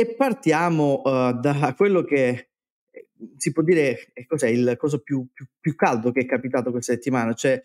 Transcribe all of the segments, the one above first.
E partiamo uh, da quello che si può dire eh, cos'è il coso più, più, più, caldo che è capitato questa settimana, cioè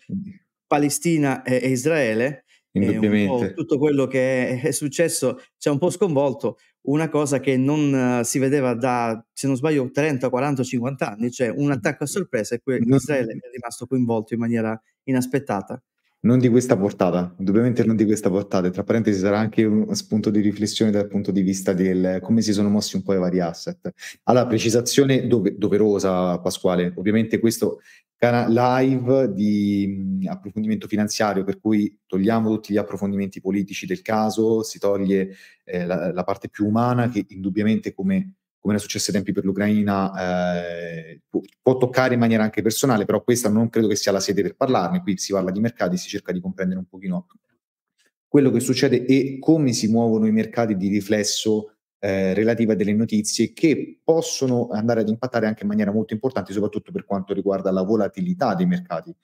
Palestina e, e Israele. Indubbiamente. tutto quello che è, successo ci ha un po' sconvolto, una cosa che non uh, si vedeva da, se non sbaglio, 30, 40, 50 anni, cioè un attacco a sorpresa e que- Israele è rimasto coinvolto in maniera inaspettata. Non di questa portata, indubbiamente non di questa portata. Tra parentesi sarà anche un spunto di riflessione dal punto di vista del come si sono mossi un po' i vari asset. Allora, precisazione dove, doverosa, Pasquale. Ovviamente questo cana- live di mh, approfondimento finanziario, per cui togliamo tutti gli approfondimenti politici del caso, si toglie eh, la, la parte più umana che indubbiamente come come era successo ai tempi per l'Ucraina, eh, può, può, toccare in maniera anche personale, però questa non credo che sia la sede per parlarne, qui si parla di mercati, si cerca di comprendere un pochino quello che succede e come si muovono i mercati di riflesso eh, relative a delle notizie che possono andare ad impattare anche in maniera molto importante, soprattutto per quanto riguarda la volatilità dei mercati,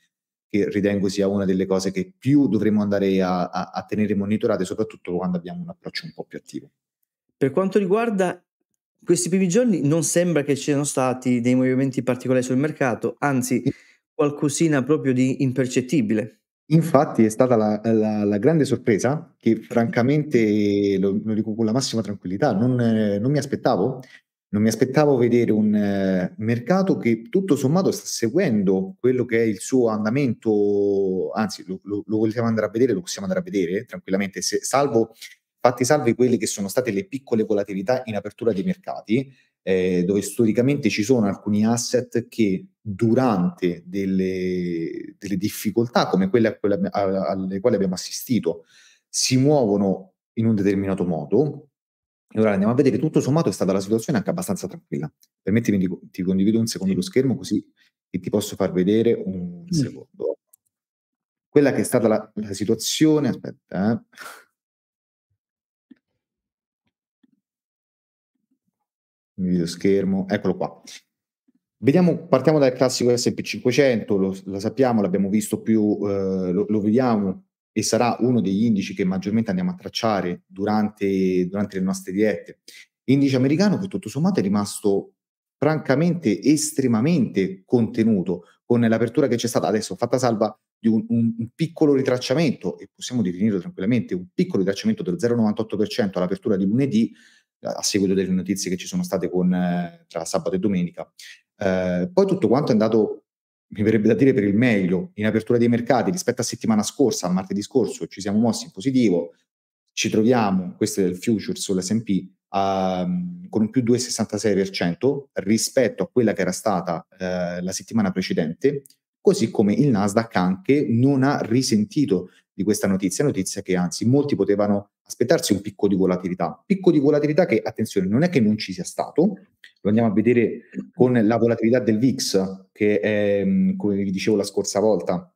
che ritengo sia una delle cose che più dovremmo andare a, a, a tenere monitorate, soprattutto quando abbiamo un approccio un po' più attivo. Per quanto riguarda questi primi giorni non sembra che ci siano stati dei movimenti particolari sul mercato, anzi qualcosina proprio di impercettibile. Infatti è stata la, la, la, grande sorpresa che francamente, lo, lo dico con la massima tranquillità, non, non, mi aspettavo. Non mi aspettavo vedere un eh, mercato che tutto sommato sta seguendo quello che è il suo andamento, anzi lo, lo, lo vogliamo andare a vedere, lo possiamo andare a vedere tranquillamente, se, salvo fatti salvi quelle che sono state le piccole volatilità in apertura dei mercati, eh, dove storicamente ci sono alcuni asset che durante delle, delle difficoltà come quelle, quelle a, alle quali abbiamo assistito si muovono in un determinato modo. E ora andiamo a vedere, tutto sommato è stata la situazione anche abbastanza tranquilla. Permettimi di ti condivido un secondo lo schermo così ti posso far vedere un mm. secondo. Quella che è stata la, la situazione, aspetta, eh video schermo, eccolo qua. Vediamo, partiamo dal classico SP500, lo, lo sappiamo, l'abbiamo visto più, eh, lo, lo, vediamo e sarà uno degli indici che maggiormente andiamo a tracciare durante, durante le nostre diete. Indice americano che tutto sommato è rimasto francamente estremamente contenuto con l'apertura che c'è stata adesso, fatta salva di un, un, un, piccolo ritracciamento, e possiamo definirlo tranquillamente un piccolo ritracciamento del 0,98% all'apertura di lunedì, a seguito delle notizie che ci sono state con, eh, tra sabato e domenica. Eh, poi tutto quanto è andato, mi verrebbe da dire, per il meglio. In apertura dei mercati rispetto a settimana scorsa, a martedì scorso, ci siamo mossi in positivo. Ci troviamo, questo è il future sull'SP, a, ehm, con un più 2,66% rispetto a quella che era stata eh, la settimana precedente, così come il Nasdaq anche non ha risentito di questa notizia, notizia che anzi molti potevano aspettarsi un picco di volatilità. Picco di volatilità che, attenzione, non è che non ci sia stato, lo andiamo a vedere con la volatilità del VIX, che è, mm, come vi dicevo la scorsa volta,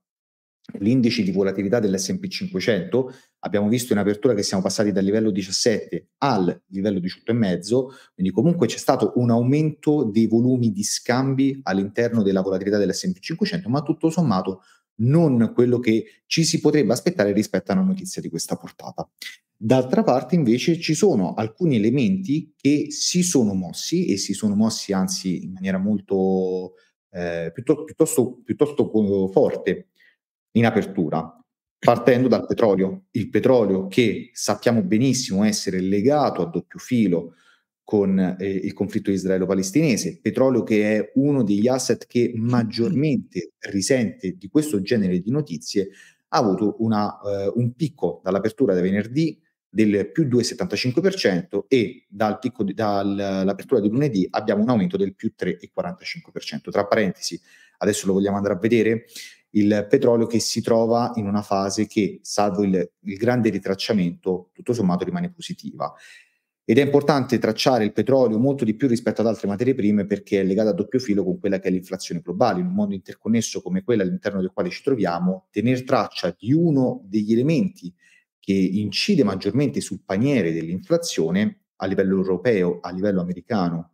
l'indice di volatilità dell'SP 500, abbiamo visto in apertura che siamo passati dal livello 17 al livello 18,5, quindi comunque c'è stato un aumento dei volumi di scambi all'interno della volatilità dell'SP 500, ma tutto sommato non quello che ci si potrebbe aspettare rispetto a una notizia di questa portata. D'altra parte invece ci sono alcuni elementi che si sono mossi e si sono mossi anzi in maniera molto eh, piuttosto, piuttosto, piuttosto, eh, forte in apertura, partendo dal petrolio. Il petrolio che sappiamo benissimo essere legato a doppio filo con eh, il conflitto israelo-palestinese, petrolio che è uno degli asset che maggiormente risente di questo genere di notizie, ha avuto una, eh, un picco dall'apertura di venerdì del più 2,75% e dal picco di, dall'apertura di lunedì abbiamo un aumento del più 3,45%. Tra parentesi, adesso lo vogliamo andare a vedere, il petrolio che si trova in una fase che, salvo il, il grande ritracciamento, tutto sommato rimane positiva. Ed è importante tracciare il petrolio molto di più rispetto ad altre materie prime perché è legata a doppio filo con quella che è l'inflazione globale. In un mondo interconnesso come quello all'interno del quale ci troviamo, tener traccia di uno degli elementi che incide maggiormente sul paniere dell'inflazione a livello europeo, a livello americano,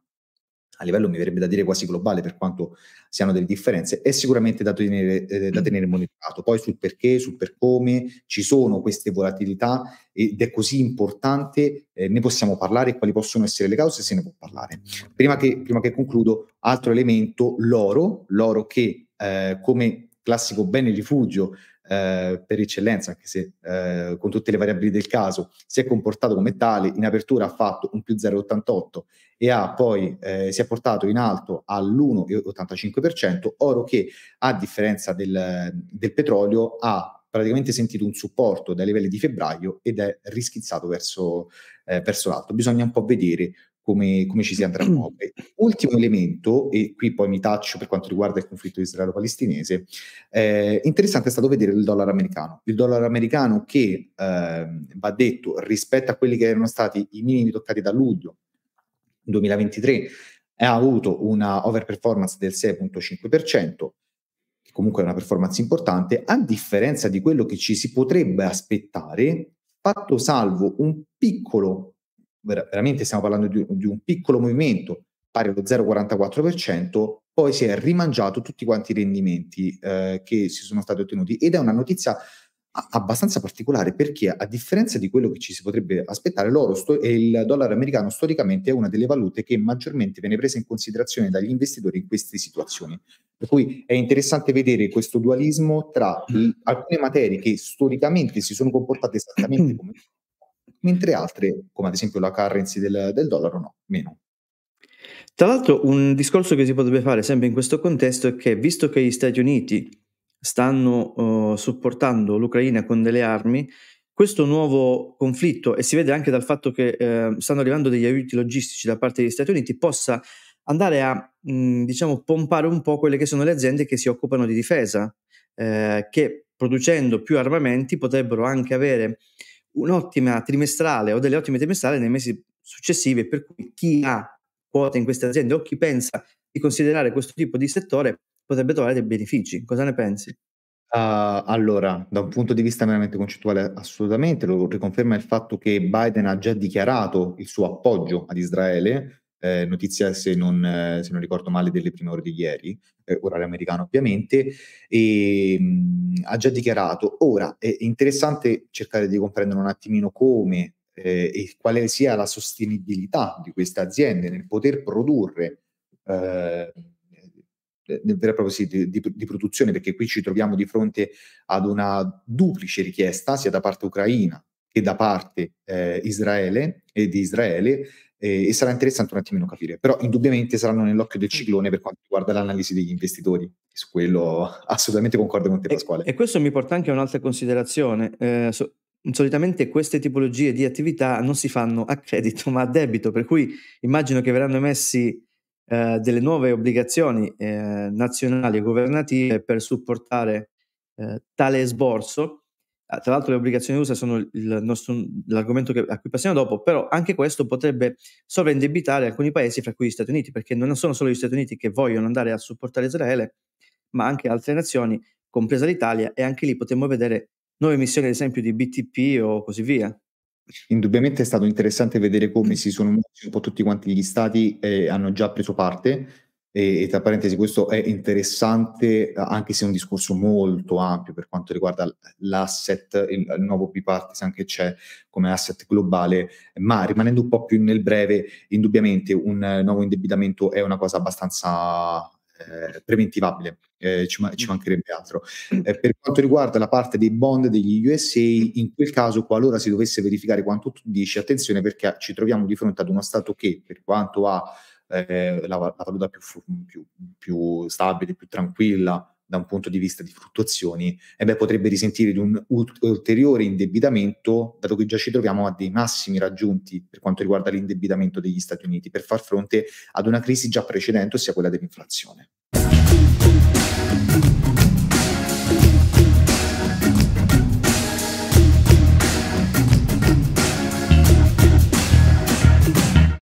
a livello mi verrebbe da dire quasi globale per quanto siano delle differenze, è sicuramente da tenere, eh, da tenere monitorato. Poi sul perché, sul per come ci sono queste volatilità ed è così importante, eh, ne possiamo parlare quali possono essere le cause, se ne può parlare. Prima che, prima che concludo, altro elemento, l'oro, l'oro che eh, come classico bene rifugio eh, per eccellenza, anche se eh, con tutte le variabili del caso, si è comportato come tale, in apertura ha fatto un più 0,88 e ha poi, eh, si è portato in alto all'1,85%, oro che a differenza del, del petrolio ha praticamente sentito un supporto dai livelli di febbraio ed è rischizzato verso, eh, verso l'alto. Bisogna un po' vedere come, come ci si andrà a muovere. Ultimo elemento, e qui poi mi taccio per quanto riguarda il conflitto israelo-palestinese, eh, interessante è stato vedere il dollaro americano. Il dollaro americano che, eh, va detto, rispetto a quelli che erano stati i minimi toccati da luglio 2023, ha avuto una overperformance del 6.5%, che comunque è una performance importante, a differenza di quello che ci si potrebbe aspettare, fatto salvo un piccolo ver- veramente stiamo parlando di, di un piccolo movimento pari allo 0,44%, poi si è rimangiato tutti quanti i rendimenti eh, che si sono stati ottenuti ed è una notizia abbastanza particolare perché a differenza di quello che ci si potrebbe aspettare l'oro sto- e il dollaro americano storicamente è una delle valute che maggiormente viene presa in considerazione dagli investitori in queste situazioni per cui è interessante vedere questo dualismo tra mm. alcune materie che storicamente si sono comportate esattamente come mentre altre, come ad esempio la currency del, del dollaro, no, meno. Tra l'altro un discorso che si potrebbe fare sempre in questo contesto è che visto che gli Stati Uniti stanno uh, supportando l'Ucraina con delle armi, questo nuovo conflitto, e si vede anche dal fatto che eh, stanno arrivando degli aiuti logistici da parte degli Stati Uniti, possa andare a mh, mhmm, diciamo, pompare un po' quelle che sono le aziende che si occupano di difesa, eh, che producendo più armamenti potrebbero anche avere un'ottima trimestrale o delle ottime trimestrali nei mesi successivi, per cui chi ha quote in queste aziende o chi pensa di considerare questo tipo di settore potrebbe trovare dei benefici. Cosa ne pensi? Uh, allora, da un punto di vista meramente concettuale, assolutamente, lo riconferma il fatto che Biden ha già dichiarato il suo appoggio ad Israele eh, notizia, se non, eh, se non, ricordo male, delle prime ore di ieri, eh, orario americano ovviamente, e mh, mm, ha già dichiarato. Ora, è interessante cercare di comprendere un attimino come eh, e quale sia la sostenibilità di queste aziende nel poter produrre eh, vera e propria sì, di, di, di, produzione, perché qui ci troviamo di fronte ad una duplice richiesta, sia da parte ucraina e da parte eh, Israele e eh, di Israele eh, e sarà interessante un attimino capire, però indubbiamente saranno nell'occhio del ciclone per quanto riguarda l'analisi degli investitori, su quello assolutamente concordo con te Pasquale. E, e questo mi porta anche a un'altra considerazione, eh, so, solitamente queste tipologie di attività non si fanno a credito ma a debito, per cui immagino che verranno emessi eh, delle nuove obbligazioni eh, nazionali e governative per supportare tale sborso. Ah, tra l'altro le obbligazioni USA sono nostro, l'argomento che, a cui passiamo dopo, però anche questo potrebbe sovraindebitare alcuni paesi, fra cui gli Stati Uniti, perché non sono solo gli Stati Uniti che vogliono andare a supportare Israele, ma anche altre nazioni, compresa l'Italia, e anche lì potremmo vedere nuove missioni, ad esempio, di BTP o così via. Indubbiamente è stato interessante vedere come mm. si sono mossi un po' tutti quanti gli stati eh, hanno già preso parte e, e, tra parentesi, questo è interessante eh, anche se è un discorso molto ampio per quanto riguarda l'asset, il, il nuovo bipartisan che c'è come asset globale, ma rimanendo un po' più nel breve, indubbiamente un eh, nuovo indebitamento è una cosa abbastanza eh, preventivabile, eh, ci, ci, mm. mancherebbe altro. Eh, per quanto riguarda la parte dei bond degli USA, in quel caso, qualora si dovesse verificare quanto tu dici, attenzione perché ci troviamo di fronte ad uno Stato che, per quanto ha eh, la, la, valuta più, più, più stabile, più tranquilla da un punto di vista di fluttuazioni, eh beh, potrebbe risentire di un ulteriore indebitamento, dato che già ci troviamo a dei massimi raggiunti per quanto riguarda l'indebitamento degli Stati Uniti, per far fronte ad una crisi già precedente, ossia quella dell'inflazione.